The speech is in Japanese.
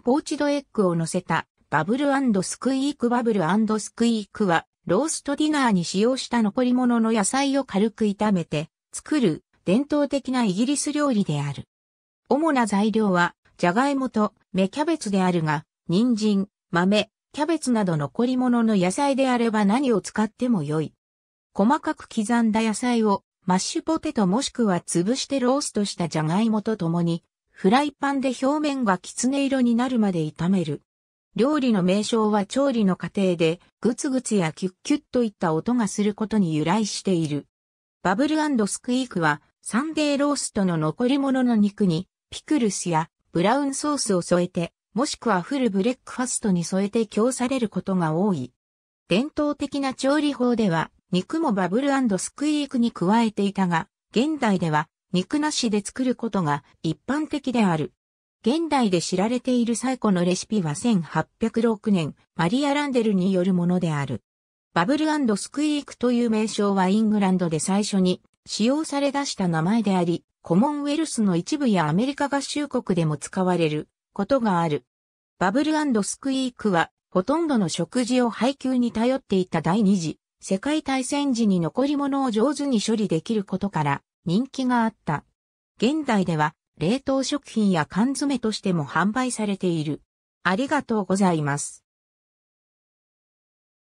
ポーチドエッグを乗せたバブルスクイークバブルスクイークはローストディナーに使用した残り物の野菜を軽く炒めて作る伝統的なイギリス料理である。主な材料はじゃがいもと芽キャベツであるが、人参、豆、キャベツなど残り物の野菜であれば何を使っても良い。細かく刻んだ野菜をマッシュポテトもしくは潰してローストしたじゃがいもと共にフライパンで表面がきつね色になるまで炒める。料理の名称は調理の過程でグツグツやキュッキュッといった音がすることに由来している。バブルスクイークはサンデーローストの残り物の肉にピクルスやブラウンソースを添えて、もしくはフルブレックファストに添えて供されることが多い。伝統的な調理法では肉もバブルスクイークに加えていたが、現代では肉なしで作ることが一般的である。現代で知られている最古のレシピは1806年、マリア・ランデルによるものである。バブルスクイークという名称はイングランドで最初に使用され出した名前であり、コモンウェルスの一部やアメリカ合衆国でも使われることがある。バブルスクイークは、ほとんどの食事を配給に頼っていた第二次世界大戦時に残り物を上手に処理できることから、人気があった。現代では冷凍食品や缶詰としても販売されている。ありがとうございます。